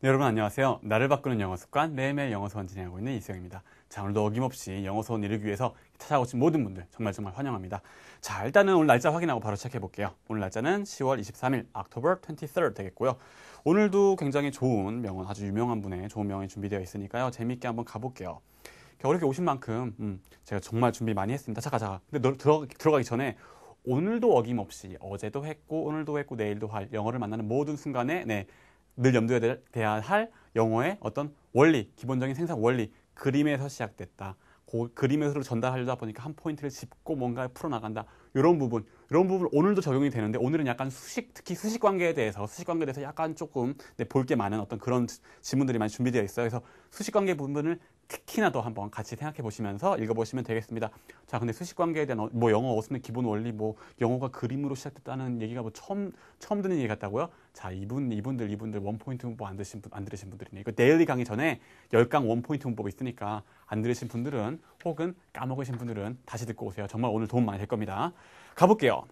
네, 여러분 안녕하세요. 나를 바꾸는 영어 습관 매일매일 영어 소원 진행하고 있는 이수영입니다. 자, 오늘도 어김없이 영어 소원 이루기 위해서 찾아오신 모든 분들 정말 정말 환영합니다. 자, 일단은 오늘 날짜 확인하고 바로 시작해 볼게요. 오늘 날짜는 10월 23일, October 23rd 되겠고요. 오늘도 굉장히 좋은 명언, 아주 유명한 분의 좋은 명언이 준비되어 있으니까요. 재미있게 한번 가볼게요. 겨울에 오신 만큼 음, 제가 정말 준비 많이 했습니다. 잠깐 잠깐. 근데 들어, 들어가기 전에 오늘도 어김없이 어제도 했고 오늘도 했고 내일도 할 영어를 만나는 모든 순간에 네늘 염두에 대, 대야 할 영어의 어떤 원리, 기본적인 생산 원리, 그림에서 시작됐다. 그 그림에서 전달하려다 보니까 한 포인트를 짚고 뭔가 풀어나간다. 이런 부분 이런 부분 오늘도 적용이 되는데 오늘은 약간 수식 특히 수식 관계에 대해서 수식 관계에 대해서 약간 조금 네, 볼게 많은 어떤 그런 질문들이 많이 준비되어 있어요. 그래서 수식 관계 부분을 특히나 더 한번 같이 생각해 보시면서 읽어 보시면 되겠습니다. 자, 근데 수식 관계에 대한 어, 뭐 영어 어순의 기본 원리 뭐 영어가 그림으로 시작됐다는 얘기가 뭐 처음 처음 듣는 얘기 같다고요? 자, 이분 이분들 이분들 원 포인트 문법 안 들으신 분 안 들으신 분들이네. 이거 데일리 강의 전에 열강원 포인트 문법 이 있으니까 안 들으신 분들은 혹은 까먹으신 분들은 다시 듣고 오세요. 정말 오늘 도움 많이 될 겁니다. 가볼게요.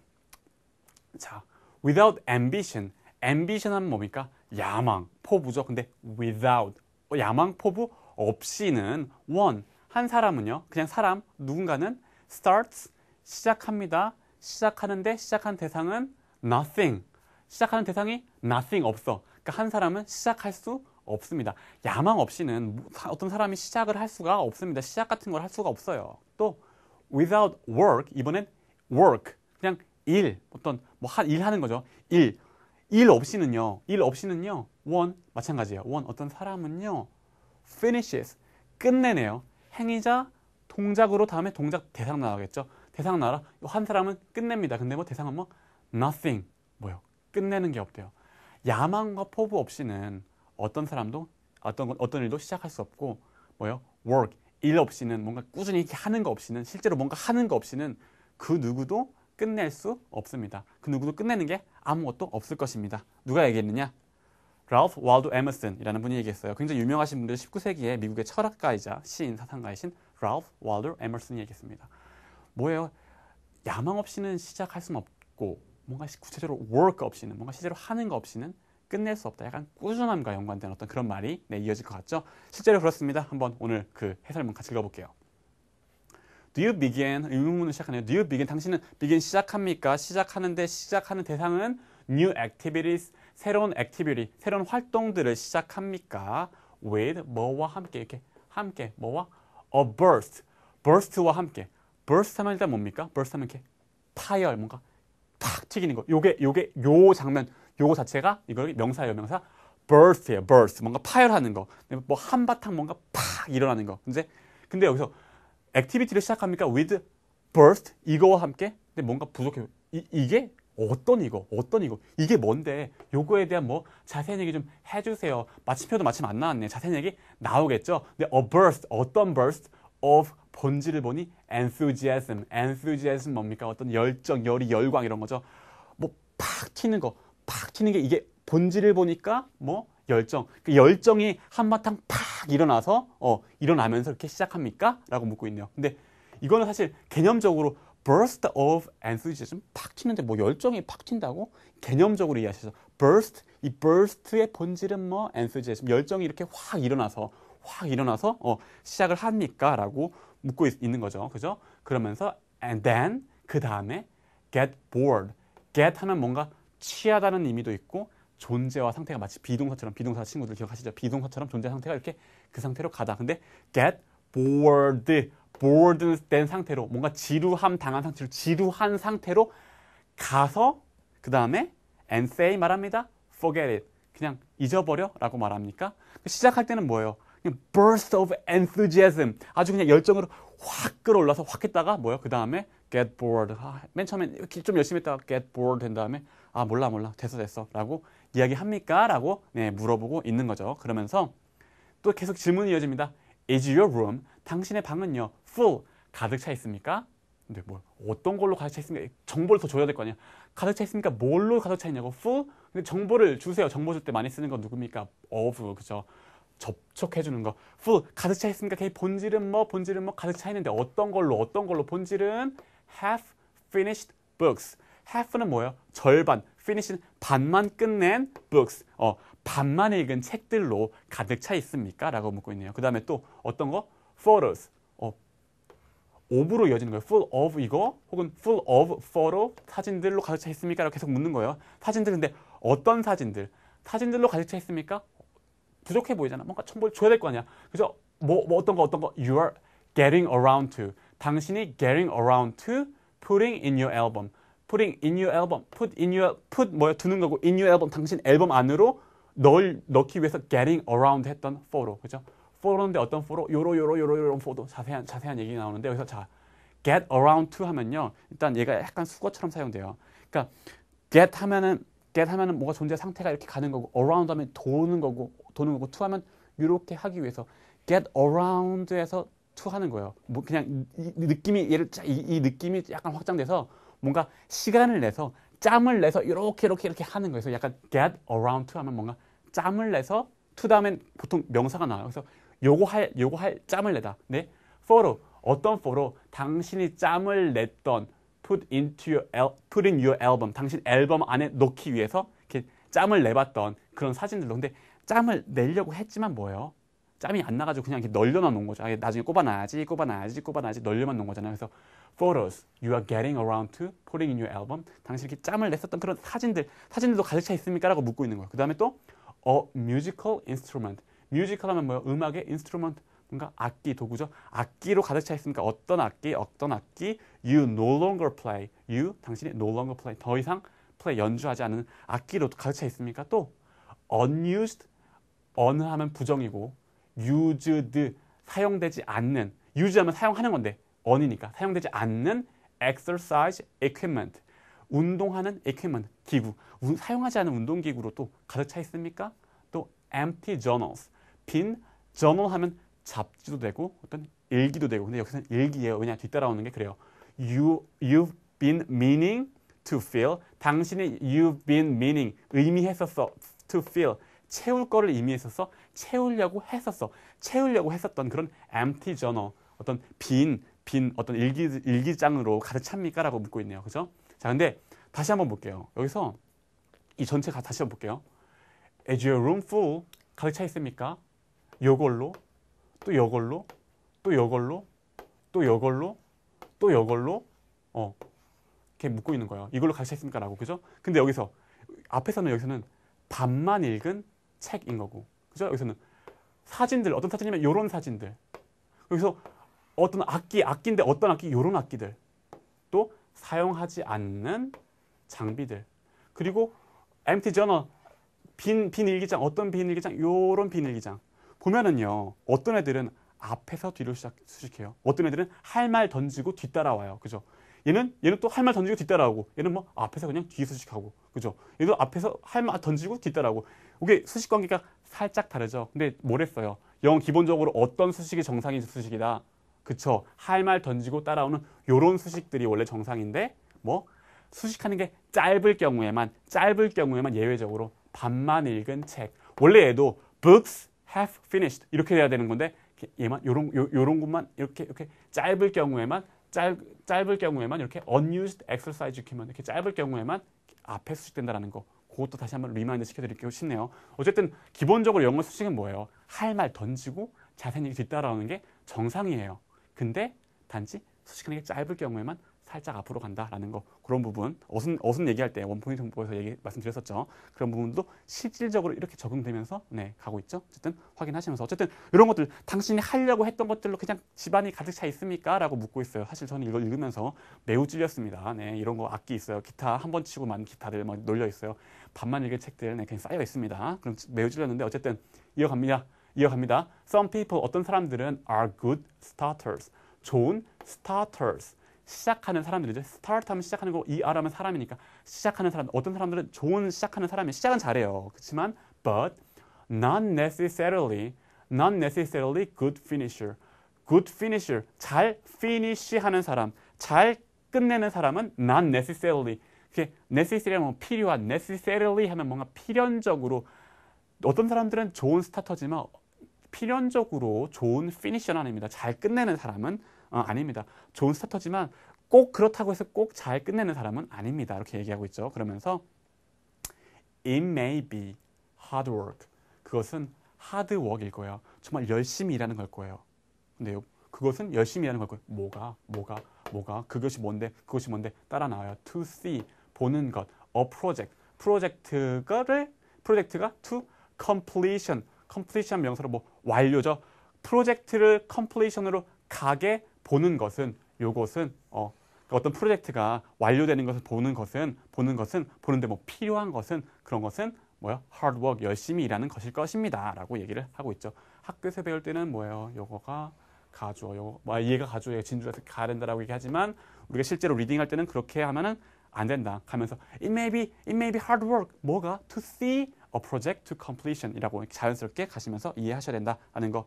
자, without ambition. ambition은 뭡니까? 야망, 포부죠. 근데 without, 어, 야망, 포부 없이는 one, 한 사람은요. 그냥 사람, 누군가는 starts, 시작합니다. 시작하는데 시작한 대상은 nothing. 시작하는 대상이 nothing, 없어. 그러니까 한 사람은 시작할 수 없습니다. 야망 없이는 뭐, 어떤 사람이 시작을 할 수가 없습니다. 시작 같은 걸 할 수가 없어요. 또 without work, 이번엔 work. 그냥 일, 어떤 뭐 하, 일 하는 거죠. 일. 일 없이는요. 일 없이는요. 원 마찬가지예요. 원 어떤 사람은요. finishes 끝내네요. 행위자 동작으로 다음에 동작 대상 나가겠죠. 대상 나라. 한 사람은 끝냅니다. 근데 뭐 대상은 뭐 nothing 뭐요. 끝내는 게 없대요. 야망과 포부 없이는 어떤 사람도 어떤 어떤 일도 시작할 수 없고 뭐요? work 일 없이는 뭔가 꾸준히 하는 거 없이는 실제로 뭔가 하는 거 없이는 그 누구도 끝낼 수 없습니다. 그 누구도 끝내는 게 아무것도 없을 것입니다. 누가 얘기했느냐? 라우프 와드 에머슨이라는 분이 얘기했어요. 굉장히 유명하신 분들 19세기에 미국의 철학가이자 시인 사상가이신 라우프 와드 에머슨이 얘기했습니다. 뭐예요? 야망 없이는 시작할 수는 없고 뭔가 구체적으로 work 없이는 뭔가 실제로 하는 거 없이는 끝낼 수 없다. 약간 꾸준함과 연관된 어떤 그런 말이 네, 이어질 것 같죠? 실제로 그렇습니다. 한번 오늘 그 해설문 같이 읽어볼게요. Do you begin? 의문문을 시작하네요. Do you begin? 당신은 begin 시작합니까? 시작하는데 시작하는 대상은 new activities, 새로운 activity, 새로운 활동들을 시작합니까? with 뭐와 함께 이렇게 함께 뭐와 a burst, burst와 함께 burst 하면 일단 뭡니까? burst 하면 이렇게 파열 뭔가 탁 튀기는 거. 요게 요게 요 장면 요거 자체가 이걸 명사예요, 명사. burst예요, burst. 뭔가 파열하는 거. 뭐 한바탕 뭔가 팍 일어나는 거. 이제 근데 여기서 액티비티를 시작합니까? with burst 이거와 함께 근데 뭔가 부족해 이, 이게 어떤 이거 어떤 이거 이게 뭔데 요거에 대한 뭐 자세한 얘기 좀 해주세요 마침표도 마침 안 나왔네 자세한 얘기 나오겠죠 근데 a burst 어떤 burst of 본질을 보니 enthusiasm enthusiasm 뭡니까 어떤 열정 열이 열광 이런 거죠 뭐팍 튀는 거팍 튀는 게 이게 본질을 보니까 뭐 열정. 그 열정이 한바탕 팍 일어나서 어, 일어나면서 이렇게 시작합니까? 라고 묻고 있네요. 근데 이거는 사실 개념적으로 burst of enthusiasm 팍 튀는데 뭐 열정이 팍 튄다고 개념적으로 이해하셔서 burst 이 burst의 본질은 뭐 enthusiasm 열정이 이렇게 확 일어나서 확 일어나서 어, 시작을 합니까라고 묻고 있, 는 거죠. 그죠? 그러면서 and then 그 다음에 get bored get 하면 뭔가 취하다는 의미도 있고 존재와 상태가 마치 비동사처럼 비동사 친구들 기억하시죠? 비동사처럼 존재 상태가 이렇게 그 상태로 가다. 근데 get bored, bored 된 상태로 뭔가 지루함 당한 상태로 지루한 상태로 가서 그 다음에 and say 말합니다. forget it. 그냥 잊어버려 라고 말합니까? 시작할 때는 뭐예요? 그냥 burst of enthusiasm. 아주 그냥 열정으로 확 끌어올라서 확 했다가 뭐예요? 그 다음에 get bored. 아, 맨 처음엔 좀 열심히 했다가 get bored 된 다음에 아 몰라 몰라 됐어 됐어 라고 이야기합니까? 라고 네, 물어보고 있는 거죠. 그러면서 또 계속 질문이 이어집니다. Is your room, 당신의 방은요, full, 가득 차 있습니까? 근데 뭘, 어떤 걸로 가득 차 있습니까? 정보를 더 줘야 될 거 아니야. 가득 차 있습니까? 뭘로 가득 차 있냐고, full? 근데 정보를 주세요. 정보 줄때 많이 쓰는 건 누굽니까? of, 그죠? 접촉해주는 거. full, 가득 차 있습니까? 본질은 뭐, 본질은 뭐, 가득 차 있는데 어떤 걸로, 어떤 걸로, 본질은 h a l f finished books. h a l f 는 뭐예요? 절반, finish는 반만 끝낸 books, 어, 반만 읽은 책들로 가득 차 있습니까? 라고 묻고 있네요. 그 다음에 또 어떤 거? photos, 어, of로 이어지는 거예요. full of 이거 혹은 full of photo, 사진들로 가득 차 있습니까? 라고 계속 묻는 거예요. 사진들 근데 어떤 사진들? 사진들로 가득 차 있습니까? 부족해 보이잖아. 뭔가 첨부를 줘야 될 거 아니야. 그죠? 뭐, 뭐 어떤 거 어떤 거 you are getting around to 당신이 getting around to putting in your album putting in your album, put in your, put 뭐야 두는 거고 in your album 당신 앨범 안으로 널 넣기 위해서 getting around 했던 포로 그죠? 포로인데 어떤 포로? 요로 요로 요로 요런 포도 자세한 자세한 얘기 나오는데 여기서 자 get around to 하면요 일단 얘가 약간 수거처럼 사용돼요. 그러니까 get 하면은 get 하면은 뭐가 존재 상태가 이렇게 가는 거고 around 하면 도는 거고 도는 거고 to 하면 이렇게 하기 위해서 get around에서 to 하는 거예요. 뭐 그냥 이, 느낌이 얘를 이, 이 느낌이 약간 확장돼서 뭔가 시간을 내서 짬을 내서 이렇게 이렇게 이렇게 하는 거예요. 그래서 약간 get around to 하면 뭔가 짬을 내서 to 다음엔 보통 명사가 나와요. 그래서 요거 할 요거 할 짬을 내다. 네. for 어떤 for로 당신이 짬을 냈던 put into your al, put in your album 당신 앨범 안에 넣기 위해서 이렇게 짬을 내봤던 그런 사진들도 근데 짬을 내려고 했지만 뭐예요? 짬이 안 나가지고 그냥 이렇게 널려만 놓은 거죠. 아, 나중에 꼽아놔야지, 꼽아놔야지, 꼽아놔야지 널려만 놓은 거잖아요. 그래서 photos you are getting around to putting in your album. 당신이 이렇게 짬을 냈었던 그런 사진들, 사진들도 가득 차 있습니까? 라고 묻고 있는 거예요. 그 다음에 또 a musical instrument. musical 하면 뭐예요? 음악의 instrument. 뭔가 악기 도구죠. 악기로 가득 차있습니까 어떤 악기, 어떤 악기 you no longer play. you 당신이 no longer play. 더 이상 play 연주하지 않는 악기로 가득 차 있습니까? 또 unused un하면 부정이고 used 사용되지 않는 유 s 하면 사용하는 건데 언이니까 사용되지 않는 exercise equipment 운동하는 equipment 기구 우, 사용하지 않은 운동기구로 또 가득 차 있습니까? 또 empty journals 빈 j o u r n 저널 하면 잡지도 되고 어떤 일기도 되고 근데 여기서는 일기예요. 왜냐 뒤따라오는 게 그래요. You, you've been meaning to fill 당신이 you've been meaning 의미했었어 to fill 채울 거를 의미했었어 채우려고 했었어. 채우려고 했었던 그런 empty journal, 어떤 빈, 빈 어떤 일기, 일기장으로 가득 찹니까라고 묻고 있네요. 그죠? 자, 근데 다시 한번 볼게요. 여기서 이 전체 가 다시 한번 볼게요. Is your room full? 가득 차 있습니까? 요걸로, 또 요걸로, 또 요걸로, 또 요걸로, 또 요걸로, 어, 이렇게 묻고 있는 거예요. 이걸로 가득 차 있습니까? 라고. 그죠? 근데 여기서, 앞에서는 여기서는 반만 읽은 책인 거고, 그죠? 여기서는 사진들, 어떤 사진이면 요런 사진들. 여기서 어떤 악기, 악기인데 어떤 악기, 요런 악기들. 또 사용하지 않는 장비들. 그리고 empty j o u 빈, 빈 일기장, 어떤 빈 일기장, 요런빈 일기장. 보면은요, 어떤 애들은 앞에서 뒤로 시작, 수식해요. 어떤 애들은 할 말 던지고 뒤따라와요. 그죠? 얘는, 얘는 또 할 말 던지고 뒤따라오고, 얘는 뭐 앞에서 그냥 뒤에 수식하고, 그죠? 얘도 앞에서 할 말 던지고 뒤따라오고, 이게 수식 관계가 살짝 다르죠. 근데 뭘했어요영 기본적으로 어떤 수식이 정상인 수식이다. 그쵸. 할 말 던지고 따라오는 요런 수식들이 원래 정상인데 뭐 수식하는 게 짧을 경우에만 짧을 경우에만 예외적으로 반만 읽은 책. 원래 얘도 books have finished 이렇게 돼야 되는 건데 얘만 요런 요, 요런 것만 이렇게 이렇게 짧을 경우에만 짧, 짧을 경우에만 이렇게 unused exercise 키면 이렇게 짧을 경우에만 앞에 수식된다라는 거. 그것도 다시 한번 리마인드 시켜드리고 싶네요. 어쨌든 기본적으로 영어 수식은 뭐예요? 할 말 던지고 자세히 뒤따라오는 게 정상이에요. 근데 단지 수식하는 게 짧을 경우에만 살짝 앞으로 간다라는 거 그런 부분 어순 어순 얘기할 때 원포인트 정보에서 얘기 말씀드렸었죠 그런 부분도 실질적으로 이렇게 적용되면서 네 가고 있죠 어쨌든 확인하시면서 어쨌든 이런 것들 당신이 하려고 했던 것들로 그냥 집안이 가득 차 있습니까라고 묻고 있어요 사실 저는 이걸 읽으면서 매우 찔렸습니다 네 이런 거 악기 있어요 기타 한 번 치고 만 기타들 막 놀려 있어요 반만 읽을 책들 네 그냥 쌓여 있습니다 그럼 매우 찔렸는데 어쨌든 이어갑니다 이어갑니다 some people 어떤 사람들은 are good starters 좋은 starters 시작하는 사람들이죠. 스타트 하면 시작하는 거고 ER 하면 사람이니까 시작하는 사람 어떤 사람들은 좋은 시작하는 사람이 시작은 잘해요. 그렇지만 but not necessarily not necessarily good finisher. good finisher 잘 finish 하는 사람, 잘 끝내는 사람은 not necessarily 그게 necessarily 하면 필요한 necessarily 하면 뭔가 필연적으로 어떤 사람들은 좋은 스타터지만 필연적으로 좋은 피니셔는 아닙니다. 잘 끝내는 사람은 어, 아닙니다. 좋은 스타터지만 꼭 그렇다고 해서 꼭 잘 끝내는 사람은 아닙니다. 이렇게 얘기하고 있죠. 그러면서 it may be hard work. 그것은 hard work일 거예요. 정말 열심히 일하는 걸 거예요. 근데 그것은 열심히 일하는 걸 거예요. 뭐가 뭐가 뭐가 그것이 뭔데 그것이 뭔데 따라 나와요. to see 보는 것 a project 프로젝트가를 프로젝트가 to completion completion 명사로 뭐 완료죠. 프로젝트를 completion으로 가게 보는 것은 요것은 어, 그러니까 어떤 프로젝트가 완료되는 것을 보는 것은 보는 것은 보는데 뭐 필요한 것은 그런 것은 뭐야 hard work 열심히 일하는 것일 것입니다라고 얘기를 하고 있죠. 학교에서 배울 때는 뭐예요? 요거가 가주어, 요거 뭐 아, 얘가 가주어, 진주에서 가야 된다라고 얘기하지만 우리가 실제로 리딩할 때는 그렇게 하면은 안 된다. 가면서 it may be it may be hard work 뭐가 to see a project to completion이라고 자연스럽게 가시면서 이해하셔야 된다라는 거.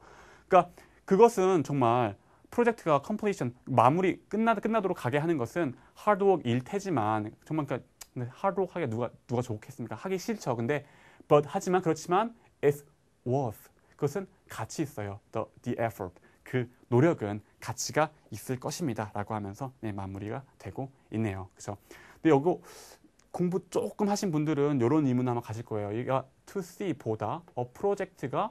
그러니까 그것은 정말 프로젝트가 컴플리션 마무리 끝나 끝나도록 가게 하는 것은 하드웍 일테지만 정말 그러니까 하드웍 하기 누가 누가 좋겠습니까? 하기 싫죠. 근데 but 하지만 그렇지만 it's worth 그것은 가치 있어요. The, the effort 그 노력은 가치가 있을 것입니다라고 하면서 네, 마무리가 되고 있네요. 그렇죠? 근데 여기 공부 조금 하신 분들은 이런 의문 아마 가실 거예요. 이거 to C보다 어, 프로젝트가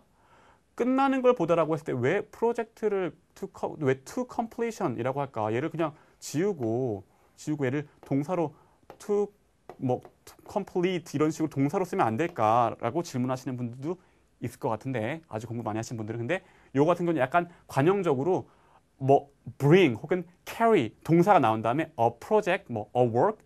끝나는 걸 보다라고 했을 때 왜 프로젝트를 to, 왜 to completion이라고 할까? 얘를 그냥 지우고 지우고 얘를 동사로 to 뭐 to complete 이런 식으로 동사로 쓰면 안 될까라고 질문하시는 분들도 있을 것 같은데 아주 공부 많이 하신 분들은 근데 요 같은 건 약간 관용적으로 뭐 bring 혹은 carry 동사가 나온 다음에 a project 뭐 a work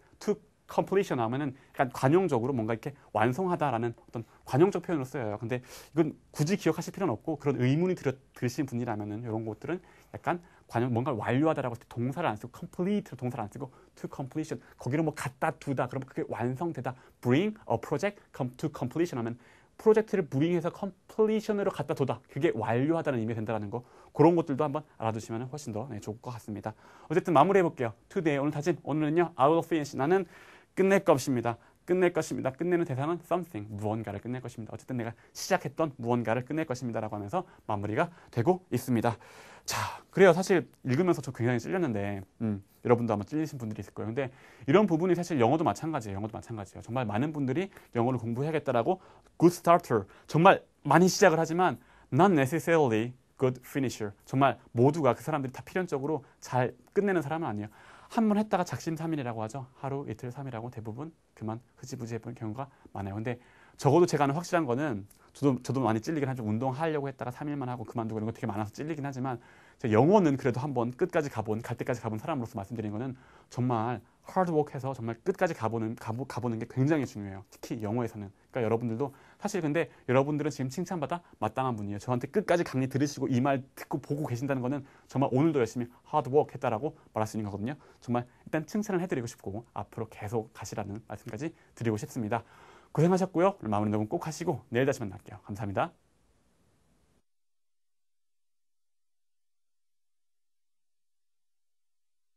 completion 하면은 약간 관용적으로 뭔가 이렇게 완성하다라는 어떤 관용적 표현으로 쓰요 근데 이건 굳이 기억하실 필요는 없고 그런 의문이 들어, 드신 분이라면은 이런 것들은 약간 관용 뭔가 완료하다라고 할 때 동사를 안 쓰고 complete로 동사를 안 쓰고 to completion 거기를뭐 갖다 두다 그러면 그게 완성되다 bring a project to completion 하면 프로젝트를 무빙해서 컴플리션으로 갖다 두다 그게 완료하다는 의미가 된다는 라거 그런 것들도 한번 알아두시면 훨씬 더 네, 좋을 것 같습니다 어쨌든 마무리해 볼게요 투데이 오늘 사진 오늘은요 아웃 오브 피엔시 나는 끝낼 것입니다. 끝낼 것입니다. 끝내는 대상은 something, 무언가를 끝낼 것입니다. 어쨌든 내가 시작했던 무언가를 끝낼 것입니다. 라고 하면서 마무리가 되고 있습니다. 자, 그래요. 사실 읽으면서 저 굉장히 찔렸는데, 음, 여러분도 아마 찔리신 분들이 있을 거예요. 근데 이런 부분이 사실 영어도 마찬가지예요. 영어도 마찬가지예요. 정말 많은 분들이 영어를 공부해야겠다라고 good starter, 정말 많이 시작을 하지만 not necessarily good finisher. 정말 모두가 그 사람들이 다 필연적으로 잘 끝내는 사람은 아니에요. 한번 했다가 작심삼일이라고 하죠. 하루, 이틀, 삼일하고 대부분 그만 흐지부지 해버 경우가 많아요. 근데 적어도 제가 아는 확실한 거는 저도, 저도 많이 찔리긴 하죠. 운동하려고 했다가 3일만 하고 그만두고 이런 거 되게 많아서 찔리긴 하지만 제 영어는 그래도 한번 끝까지 가본, 갈 때까지 가본 사람으로서 말씀드린 거는 정말 하드워크해서 정말 끝까지 가보는 가보, 가보는 게 굉장히 중요해요. 특히 영어에서는. 그러니까 여러분들도 사실 근데 여러분들은 지금 칭찬받아 마땅한 분이에요. 저한테 끝까지 강의 들으시고 이 말 듣고 보고 계신다는 거는 정말 오늘도 열심히 하드워크 했다라고 말할 수 있는 거거든요. 정말 일단 칭찬을 해드리고 싶고 앞으로 계속 가시라는 말씀까지 드리고 싶습니다. 고생하셨고요. 오늘 마무리 녹음 꼭 하시고 내일 다시 만날게요. 감사합니다.